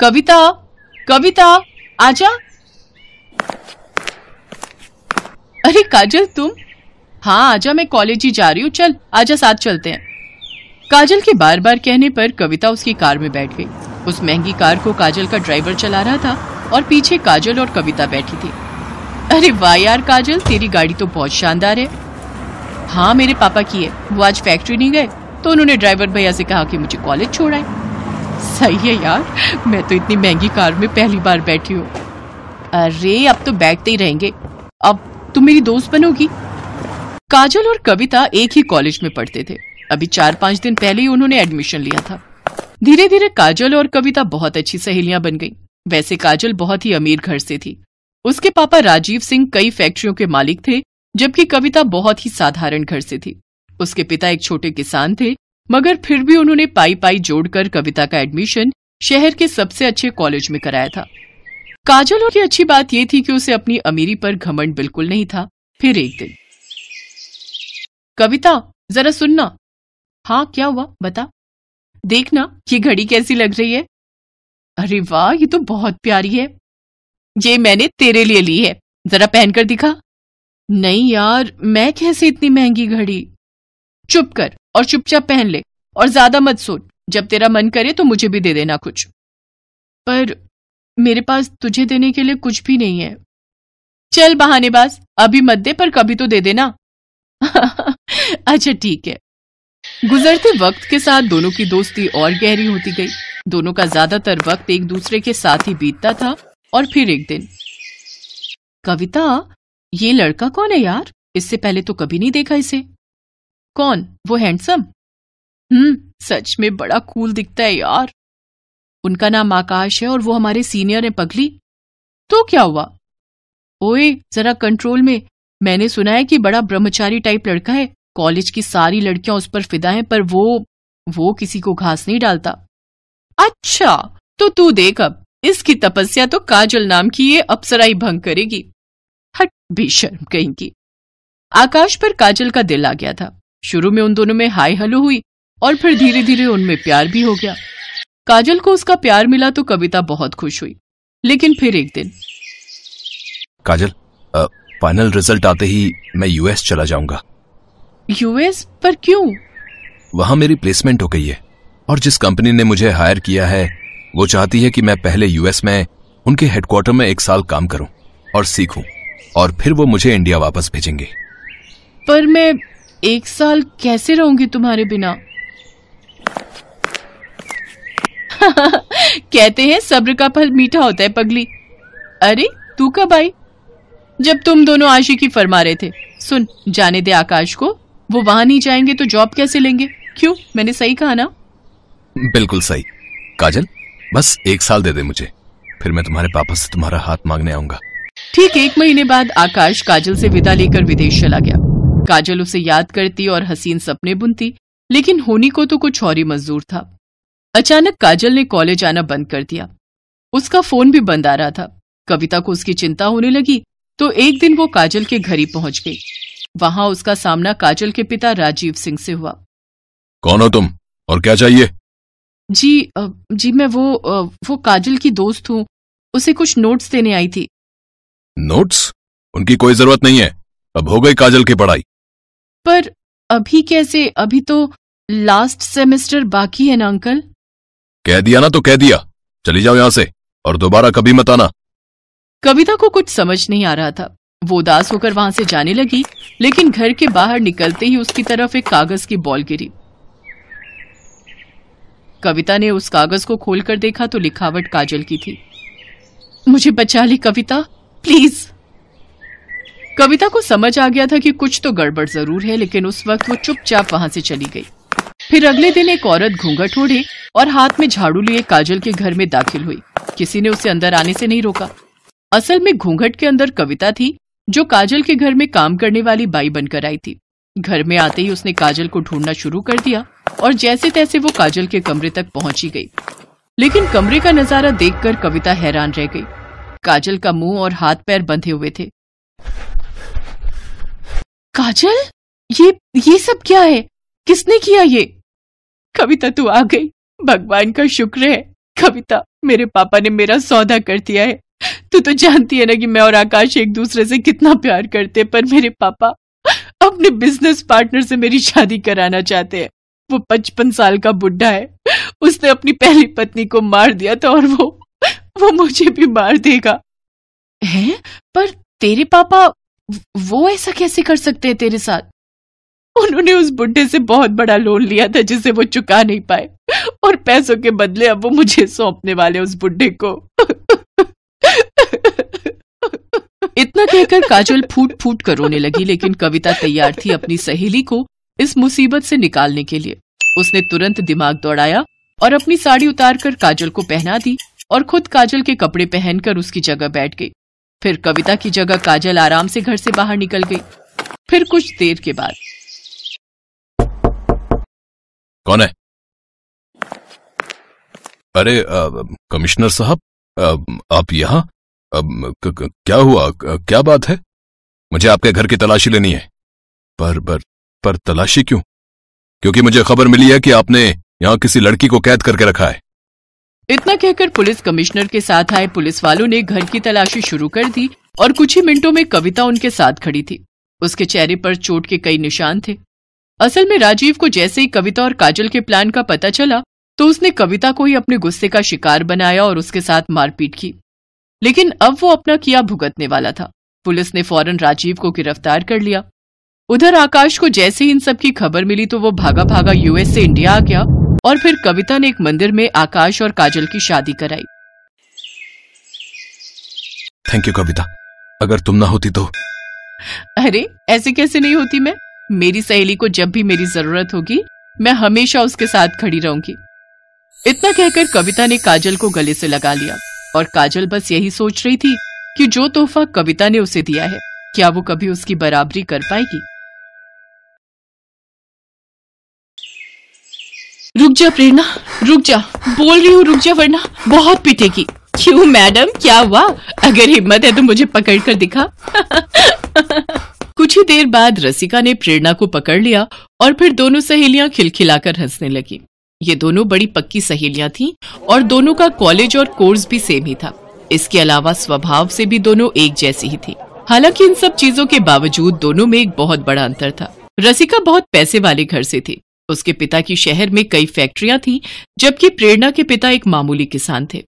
कविता कविता आजा अरे काजल तुम हाँ आजा मैं कॉलेज ही जा रही हूँ चल आजा साथ चलते हैं काजल के बार बार कहने पर कविता उसकी कार में बैठ गई उस महंगी कार को काजल का ड्राइवर चला रहा था और पीछे काजल और कविता बैठी थी अरे वाह यार काजल तेरी गाड़ी तो बहुत शानदार है हाँ मेरे पापा की है वो आज फैक्ट्री नहीं गए तो उन्होंने ड्राइवर भैया से कहा कि मुझे कॉलेज छोड़ाए सही है यार मैं तो इतनी महंगी कार में पहली बार बैठी हूँ अरे अब तो बैठते ही रहेंगे अब तुम मेरी दोस्त बनोगी काजल और कविता एक ही कॉलेज में पढ़ते थे अभी चार पांच दिन पहले ही उन्होंने एडमिशन लिया था धीरे धीरे काजल और कविता बहुत अच्छी सहेलियां बन गईं। वैसे काजल बहुत ही अमीर घर से थी उसके पापा राजीव सिंह कई फैक्ट्रियों के मालिक थे जबकि कविता बहुत ही साधारण घर से थी उसके पिता एक छोटे किसान थे मगर फिर भी उन्होंने पाई पाई जोड़कर कविता का एडमिशन शहर के सबसे अच्छे कॉलेज में कराया था काजल की अच्छी बात यह थी कि उसे अपनी अमीरी पर घमंड बिल्कुल नहीं था फिर एक दिन कविता जरा सुनना हाँ क्या हुआ बता देखना ये घड़ी कैसी लग रही है अरे वाह ये तो बहुत प्यारी है ये मैंने तेरे लिए ली है जरा पहनकर दिखा नहीं यार मैं कैसे इतनी महंगी घड़ी चुप कर और चुपचाप पहन ले और ज्यादा मत सोच जब तेरा मन करे तो मुझे भी दे देना कुछ पर मेरे पास तुझे देने के लिए कुछ भी नहीं है चल बहानेबाज अभी मत दे पर कभी तो दे देना अच्छा ठीक है गुजरते वक्त के साथ दोनों की दोस्ती और गहरी होती गई दोनों का ज्यादातर वक्त एक दूसरे के साथ ही बीतता था और फिर एक दिन कविता ये लड़का कौन है यार इससे पहले तो कभी नहीं देखा इसे कौन वो हैंडसम हम्म सच में बड़ा कूल दिखता है यार उनका नाम आकाश है और वो हमारे सीनियर है पगली तो क्या हुआ ओए जरा कंट्रोल में मैंने सुना है कि बड़ा ब्रह्मचारी टाइप लड़का है कॉलेज की सारी लड़कियां उस पर फिदा हैं पर वो वो किसी को घास नहीं डालता अच्छा तो तू देख अब इसकी तपस्या तो काजल नाम की ये अप्सराई भंग करेगी हट भी कहीं की आकाश पर काजल का दिल आ गया था शुरू में उन दोनों में हाई हलो हुई और फिर धीरे धीरे उनमें प्यार भी हो गया काजल को उसका प्यार मिला तो कविता बहुत खुश हुई लेकिन फिर एक दिन काजल फाइनल रिजल्ट आते ही मैं यूएस चला जाऊंगा यूएस पर क्यों वहां मेरी प्लेसमेंट हो गई है और जिस कंपनी ने मुझे हायर किया है वो चाहती है कि मैं पहले यूएस में उनके हेडक्वार्टर में एक साल काम करूं और सीखूं और फिर वो मुझे इंडिया वापस भेजेंगे पर मैं एक साल कैसे रहूंगी तुम्हारे बिना कहते हैं सब्र का फल मीठा होता है पगली अरे तू कब आई जब तुम दोनों आशिकी फरमा रहे थे सुन जाने दे आकाश को वो वहां नहीं जाएंगे तो जॉब कैसे लेंगे क्यों मैंने सही कहा ना बिल्कुल सही काजल बस एक साल दे दे मुझे फिर मैं तुम्हारे पापा से तुम्हारा हाथ मांगने आऊंगा ठीक एक महीने बाद आकाश काजल से विदा लेकर विदेश चला गया काजल उसे याद करती और हसीन सपने बुनती लेकिन होनी को तो कुछ और ही मजदूर था अचानक काजल ने कॉलेज आना बंद कर दिया उसका फोन भी बंद आ रहा था कविता को उसकी चिंता होने लगी तो एक दिन वो काजल के घर ही पहुंच गई वहां उसका सामना काजल के पिता राजीव सिंह से हुआ कौन हो तुम और क्या चाहिए जी जी मैं वो वो काजल की दोस्त हूँ उसे कुछ नोट्स देने आई थी नोट्स उनकी कोई जरूरत नहीं है अब हो गई काजल की पढ़ाई पर अभी कैसे अभी तो लास्ट सेमेस्टर बाकी है ना अंकल कह दिया ना तो कह दिया चली जाओ यहाँ से और दोबारा कभी मत आना कविता को कुछ समझ नहीं आ रहा था वो उदास होकर वहां से जाने लगी लेकिन घर के बाहर निकलते ही उसकी तरफ एक कागज की बॉल गिरी कविता ने उस कागज को खोलकर देखा तो लिखावट काजल की थी मुझे बचा ली कविता प्लीज कविता को समझ आ गया था कि कुछ तो गड़बड़ जरूर है लेकिन उस वक्त वो चुपचाप वहाँ से चली गई फिर अगले दिन एक औरत घूंघट ओढ़ी और हाथ में झाड़ू लिए काजल के घर में दाखिल हुई किसी ने उसे अंदर आने से नहीं रोका असल में घूंघट के अंदर कविता थी जो काजल के घर में काम करने वाली बाई बनकर आई थी घर में आते ही उसने काजल को ढूंढना शुरू कर दिया और जैसे तैसे वो काजल के कमरे तक पहुंची गई लेकिन कमरे का नजारा देखकर कविता हैरान रह गई काजल का मुंह और हाथ पैर बंधे हुए थे काजल ये ये सब क्या है किसने किया ये कविता तू आ गई भगवान का शुक्र है कविता मेरे पापा ने मेरा सौदा कर दिया है तू तो जानती है ना कि मैं और आकाश एक दूसरे से कितना प्यार करते पर मेरे पापा अपने बिजनेस पार्टनर से मेरी शादी कराना चाहते हैं वो पचपन साल का बुढ़ा है उसने अपनी पहली पत्नी को मार दिया था और वो वो मुझे भी मार देगा है पर तेरे पापा वो ऐसा कैसे कर सकते हैं तेरे साथ उन्होंने उस बुढ़े से बहुत बड़ा लोन लिया था जिसे वो चुका नहीं पाए और पैसों के बदले अब वो मुझे सौंपने वाले उस बुढ़े को इतना कहकर काजल फूट फूट कर रोने लगी लेकिन कविता तैयार थी अपनी सहेली को इस मुसीबत से निकालने के लिए उसने तुरंत दिमाग दौड़ाया और अपनी साड़ी उतारकर काजल को पहना दी और खुद काजल के कपड़े पहनकर उसकी जगह बैठ गई फिर कविता की जगह काजल आराम से घर से बाहर निकल गई फिर कुछ देर के बाद कौन है अरे कमिश्नर साहब आप यहाँ क्या हुआ क्या बात है मुझे आपके घर की तलाशी लेनी है पर पर पर तलाशी क्यों क्योंकि मुझे खबर मिली है कि आपने यहां किसी लड़की को कैद करके रखा है इतना कहकर पुलिस कमिश्नर के साथ आए पुलिस वालों ने घर की तलाशी शुरू कर दी और कुछ ही मिनटों में कविता उनके साथ खड़ी थी उसके चेहरे पर चोट के कई निशान थे असल में राजीव को जैसे ही कविता और काजल के प्लान का पता चला तो उसने कविता को ही अपने गुस्से का शिकार बनाया और उसके साथ मारपीट की लेकिन अब वो अपना किया भुगतने वाला था पुलिस ने फौरन राजीव को गिरफ्तार कर लिया उधर आकाश को जैसे ही इन सब की खबर मिली तो वो भागा भागा यूएस से इंडिया आ गया और फिर कविता ने एक मंदिर में आकाश और काजल की शादी कराई थैंक यू कविता अगर तुम ना होती तो अरे ऐसे कैसे नहीं होती मैं मेरी सहेली को जब भी मेरी जरूरत होगी मैं हमेशा उसके साथ खड़ी रहूंगी इतना कहकर कविता ने काजल को गले से लगा लिया और काजल बस यही सोच रही थी कि जो तोहफा कविता ने उसे दिया है क्या वो कभी उसकी बराबरी कर पाएगी जा प्रेरणा रुक जा बोल रही हूँ रुक जा वरना बहुत पीटेगी क्यों मैडम क्या हुआ अगर हिम्मत है तो मुझे पकड़ कर दिखा कुछ ही देर बाद रसिका ने प्रेरणा को पकड़ लिया और फिर दोनों सहेलियां खिलखिलाकर हंसने लगी ये दोनों बड़ी पक्की सहेलियां थीं और दोनों का कॉलेज और कोर्स भी सेम ही था इसके अलावा स्वभाव से भी दोनों एक जैसी ही थी हालांकि इन सब चीजों के बावजूद दोनों में एक बहुत बड़ा अंतर था रसिका बहुत पैसे वाले घर से थी उसके पिता की शहर में कई फैक्ट्रियां थी जबकि प्रेरणा के पिता एक मामूली किसान थे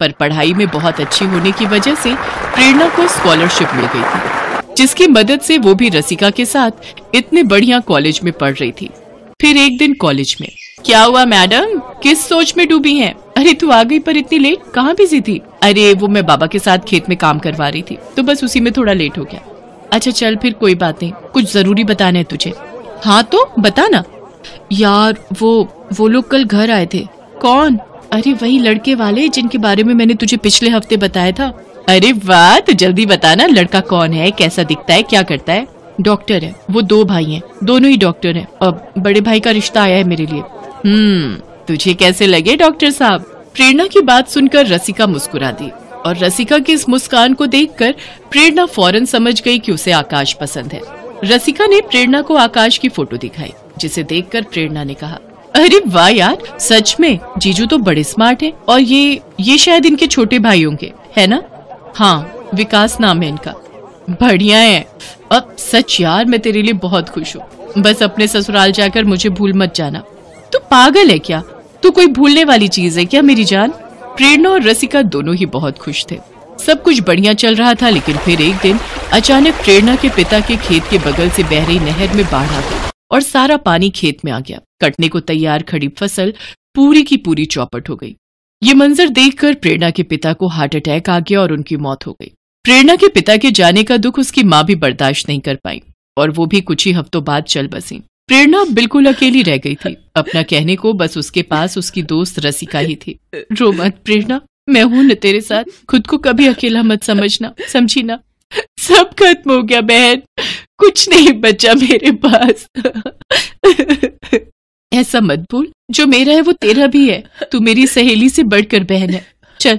पर पढ़ाई में बहुत अच्छी होने की वजह से प्रेरणा को स्कॉलरशिप मिल गई थी जिसकी मदद से वो भी रसिका के साथ इतने बढ़िया कॉलेज में पढ़ रही थी फिर एक दिन कॉलेज में क्या हुआ मैडम किस सोच में डूबी हैं? अरे तू आ गई पर इतनी लेट कहाँ बिजी थी अरे वो मैं बाबा के साथ खेत में काम करवा रही थी तो बस उसी में थोड़ा लेट हो गया अच्छा चल फिर कोई बात नहीं कुछ जरूरी बताना है तुझे हाँ तो बताना यार वो वो लोग कल घर आए थे कौन अरे वही लड़के वाले जिनके बारे में मैंने तुझे पिछले हफ्ते बताया था अरे वाह तो जल्दी बताना लड़का कौन है कैसा दिखता है क्या करता है डॉक्टर है वो दो भाई हैं दोनों ही डॉक्टर हैं अब बड़े भाई का रिश्ता आया है मेरे लिए हम्म तुझे कैसे लगे डॉक्टर साहब प्रेरणा की बात सुनकर रसिका मुस्कुरा दी और रसिका की इस मुस्कान को देखकर प्रेरणा फौरन समझ गई कि उसे आकाश पसंद है रसिका ने प्रेरणा को आकाश की फोटो दिखाई जिसे देखकर प्रेरणा ने कहा अरे वाह यार सच में जीजू तो बड़े स्मार्ट हैं और ये ये शायद इनके छोटे भाई होंगे है ना हाँ विकास नाम है इनका बढ़िया है अब सच यार मैं तेरे लिए बहुत खुश हूँ बस अपने ससुराल जाकर मुझे भूल मत जाना तू पागल है क्या तू कोई भूलने वाली चीज है क्या मेरी जान प्रेरणा और रसिका दोनों ही बहुत खुश थे सब कुछ बढ़िया चल रहा था लेकिन फिर एक दिन अचानक प्रेरणा के पिता के खेत के बगल से बह रही नहर में बाढ़ आ गई और सारा पानी खेत में आ गया कटने को तैयार खड़ी फसल पूरी की पूरी चौपट हो गई ये मंजर देखकर प्रेरणा के पिता को हार्ट अटैक आ गया और उनकी मौत हो गई प्रेरणा के पिता के जाने का दुख उसकी माँ भी बर्दाश्त नहीं कर पाई और वो भी कुछ ही हफ्तों बाद चल बसी प्रेरणा बिल्कुल अकेली रह गई थी अपना कहने को बस उसके पास उसकी दोस्त रसिका ही थी रो मत प्रेरणा मैं हूं न तेरे साथ खुद को कभी अकेला मत समझना समझी ना सब खत्म हो गया बहन कुछ नहीं बचा मेरे पास ऐसा मत बोल जो मेरा है वो तेरा भी है तू मेरी सहेली से बढ़कर बहन है चल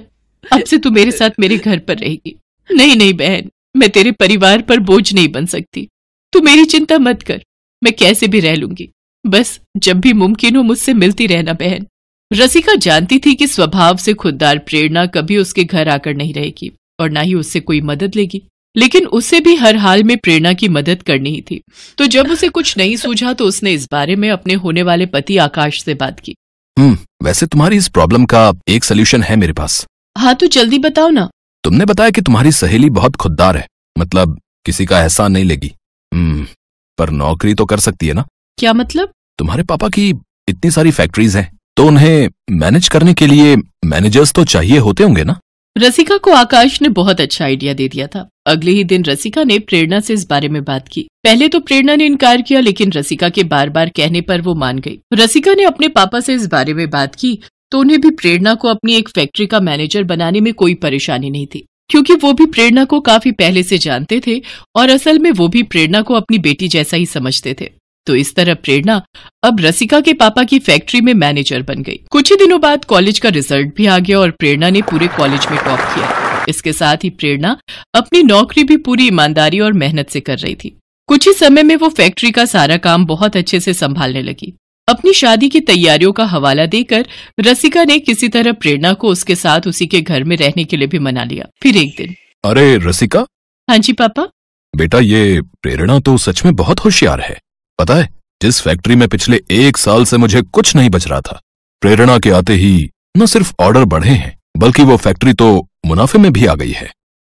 अब से तू मेरे साथ मेरे घर पर रहेगी नहीं नहीं बहन मैं तेरे परिवार पर बोझ नहीं बन सकती तू मेरी चिंता मत कर मैं कैसे भी रह लूंगी बस जब भी मुमकिन हो मुझसे मिलती रहना बहन रसिका जानती थी कि स्वभाव से खुददार प्रेरणा कभी उसके घर आकर नहीं रहेगी और ना ही उससे कोई मदद लेगी लेकिन उसे भी हर हाल में प्रेरणा की मदद करनी ही थी तो जब उसे कुछ नहीं सूझा तो उसने इस बारे में अपने होने वाले पति आकाश से बात की हम्म वैसे तुम्हारी इस प्रॉब्लम का एक सोल्यूशन है मेरे पास हाँ तो जल्दी बताओ ना तुमने बताया कि तुम्हारी सहेली बहुत खुददार है मतलब किसी का एहसान नहीं लेगी हम्म पर नौकरी तो कर सकती है ना क्या मतलब तुम्हारे पापा की इतनी सारी फैक्ट्रीज हैं तो उन्हें मैनेज करने के लिए मैनेजर्स तो चाहिए होते होंगे ना रसिका को आकाश ने बहुत अच्छा आइडिया दे दिया था अगले ही दिन रसिका ने प्रेरणा से इस बारे में बात की पहले तो प्रेरणा ने इनकार किया लेकिन रसिका के बार बार कहने पर वो मान गई रसिका ने अपने पापा से इस बारे में बात की तो उन्हें भी प्रेरणा को अपनी एक फैक्ट्री का मैनेजर बनाने में कोई परेशानी नहीं थी क्योंकि वो भी प्रेरणा को काफी पहले से जानते थे और असल में वो भी प्रेरणा को अपनी बेटी जैसा ही समझते थे तो इस तरह प्रेरणा अब रसिका के पापा की फैक्ट्री में मैनेजर बन गई कुछ ही दिनों बाद कॉलेज का रिजल्ट भी आ गया और प्रेरणा ने पूरे कॉलेज में टॉप किया इसके साथ ही प्रेरणा अपनी नौकरी भी पूरी ईमानदारी और मेहनत से कर रही थी कुछ ही समय में वो फैक्ट्री का सारा काम बहुत अच्छे से संभालने लगी अपनी शादी की तैयारियों का हवाला देकर रसिका ने किसी तरह प्रेरणा को उसके साथ उसी के घर में रहने के लिए भी मना लिया फिर एक दिन अरे रसिका हाँ जी पापा बेटा ये प्रेरणा तो सच में बहुत होशियार है पता है जिस फैक्ट्री में पिछले एक साल से मुझे कुछ नहीं बच रहा था प्रेरणा के आते ही न सिर्फ ऑर्डर बढ़े हैं बल्कि वो फैक्ट्री तो मुनाफे में भी आ गई है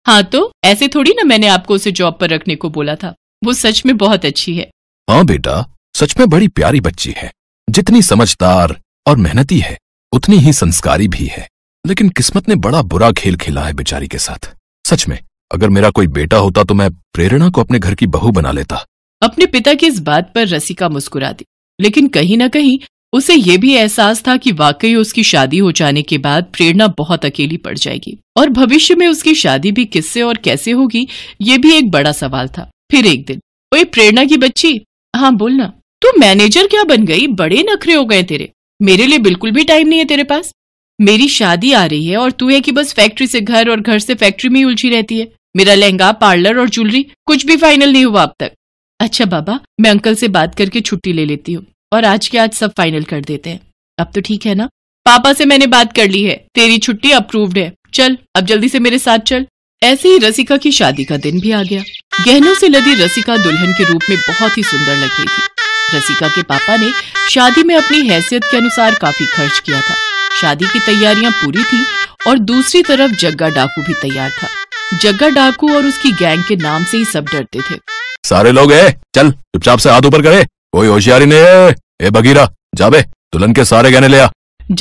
हाँ तो ऐसे थोड़ी ना मैंने आपको उसे जॉब पर रखने को बोला था वो सच में बहुत अच्छी है हाँ बेटा सच में बड़ी प्यारी बच्ची है जितनी समझदार और मेहनती है उतनी ही संस्कारी भी है लेकिन किस्मत ने बड़ा बुरा खेल खेला है बेचारी के साथ सच में अगर मेरा कोई बेटा होता तो मैं प्रेरणा को अपने घर की बहू बना लेता अपने पिता की इस बात पर रसिका मुस्कुरा दी लेकिन कहीं ना कहीं उसे यह भी एहसास था कि वाकई उसकी शादी हो जाने के बाद प्रेरणा बहुत अकेली पड़ जाएगी और भविष्य में उसकी शादी भी किससे और कैसे होगी ये भी एक बड़ा सवाल था फिर एक दिन ओए प्रेरणा की बच्ची हाँ बोलना तू मैनेजर क्या बन गई बड़े नखरे हो गए तेरे मेरे लिए बिल्कुल भी टाइम नहीं है तेरे पास मेरी शादी आ रही है और तू है कि बस फैक्ट्री से घर और घर से फैक्ट्री में उलझी रहती है मेरा लहंगा पार्लर और ज्वेलरी कुछ भी फाइनल नहीं हुआ अब तक अच्छा बाबा मैं अंकल से बात करके छुट्टी ले लेती हूँ और आज के आज सब फाइनल कर देते हैं अब तो ठीक है ना पापा से मैंने बात कर ली है तेरी छुट्टी अप्रूव्ड है चल अब जल्दी से मेरे साथ चल ऐसे ही रसिका की शादी का दिन भी आ गया गहनों से लदी रसिका दुल्हन के रूप में बहुत ही सुंदर लग रही थी रसिका के पापा ने शादी में अपनी हैसियत के अनुसार काफी खर्च किया था शादी की तैयारियां पूरी थी और दूसरी तरफ जग्गा डाकू भी तैयार था जग्गा डाकू और उसकी गैंग के नाम से ही सब डरते थे सारे लोग है चल चुपचाप से हाथ ऊपर करे कोई होशियारी नहीं है ए बगीरा जाबे दुल्हन के सारे गहने ले आ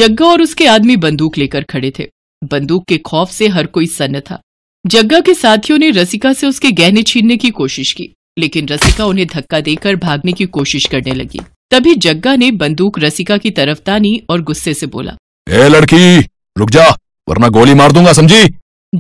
जग्गा और उसके आदमी बंदूक लेकर खड़े थे बंदूक के खौफ से हर कोई सन्न था जग्गा के साथियों ने रसिका से उसके गहने छीनने की कोशिश की लेकिन रसिका उन्हें धक्का देकर भागने की कोशिश करने लगी तभी जग्गा ने बंदूक रसिका की तरफ तानी और गुस्से से बोला ए लड़की रुक जा वरना गोली मार दूंगा समझी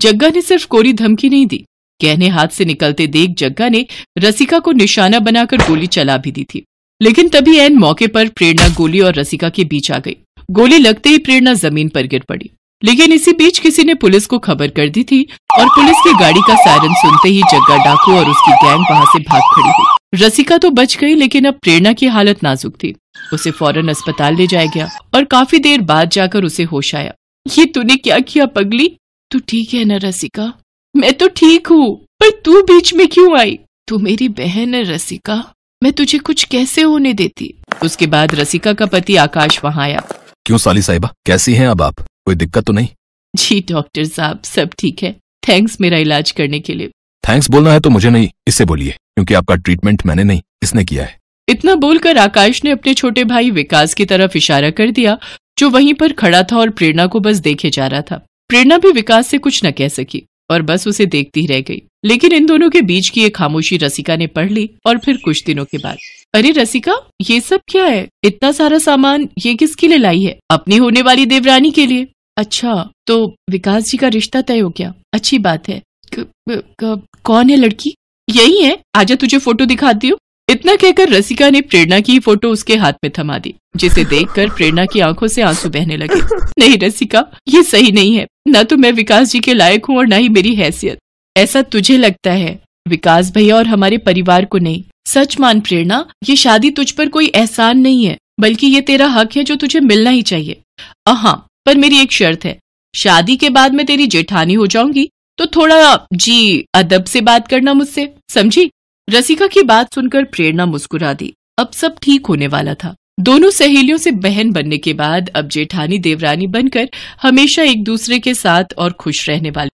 जग्गा ने सिर्फ कोरी धमकी नहीं दी गहने हाथ से निकलते देख जग्गा ने रसिका को निशाना बनाकर गोली चला भी दी थी लेकिन तभी एन मौके पर प्रेरणा गोली और रसिका के बीच आ गई गोली लगते ही प्रेरणा जमीन पर गिर पड़ी लेकिन इसी बीच किसी ने पुलिस को खबर कर दी थी और पुलिस की गाड़ी का सायरन सुनते ही जग्गा डाकू और उसकी गैंग वहाँ से भाग खड़ी हुई रसिका तो बच गई लेकिन अब प्रेरणा की हालत नाजुक थी उसे फौरन अस्पताल ले जाया गया और काफी देर बाद जाकर उसे होश आया ये तूने क्या किया पगली तू ठीक है न रसिका मैं तो ठीक हूँ पर तू बीच में क्यों आई तू मेरी बहन है रसिका मैं तुझे कुछ कैसे होने देती उसके बाद रसिका का पति आकाश वहाँ आया क्यों साली साहिबा कैसी हैं अब आप कोई दिक्कत तो नहीं जी डॉक्टर साहब सब ठीक है थैंक्स मेरा इलाज करने के लिए थैंक्स बोलना है तो मुझे नहीं इसे बोलिए क्योंकि आपका ट्रीटमेंट मैंने नहीं इसने किया है इतना बोलकर आकाश ने अपने छोटे भाई विकास की तरफ इशारा कर दिया जो वहीं पर खड़ा था और प्रेरणा को बस देखे जा रहा था प्रेरणा भी विकास से कुछ न कह सकी और बस उसे देखती रह गई लेकिन इन दोनों के बीच की एक खामोशी रसिका ने पढ़ ली और फिर कुछ दिनों के बाद अरे रसिका ये सब क्या है इतना सारा सामान ये किसके लिए लाई है अपनी होने वाली देवरानी के लिए अच्छा तो विकास जी का रिश्ता तय हो गया अच्छी बात है क, क, क, कौन है लड़की यही है आजा तुझे फोटो दिखाती हूँ इतना कहकर रसिका ने प्रेरणा की फोटो उसके हाथ में थमा दी जिसे देखकर प्रेरणा की आंखों से आंसू बहने लगे नहीं रसिका ये सही नहीं है न तो मैं विकास जी के लायक हूँ और न ही मेरी हैसियत ऐसा तुझे लगता है विकास भैया और हमारे परिवार को नहीं सच मान प्रेरणा ये शादी तुझ पर कोई एहसान नहीं है बल्कि ये तेरा हक है जो तुझे मिलना ही चाहिए हाँ पर मेरी एक शर्त है शादी के बाद मैं तेरी जेठानी हो जाऊंगी तो थोड़ा जी अदब से बात करना मुझसे समझी रसिका की बात सुनकर प्रेरणा मुस्कुरा दी अब सब ठीक होने वाला था दोनों सहेलियों से बहन बनने के बाद अब जेठानी देवरानी बनकर हमेशा एक दूसरे के साथ और खुश रहने वाले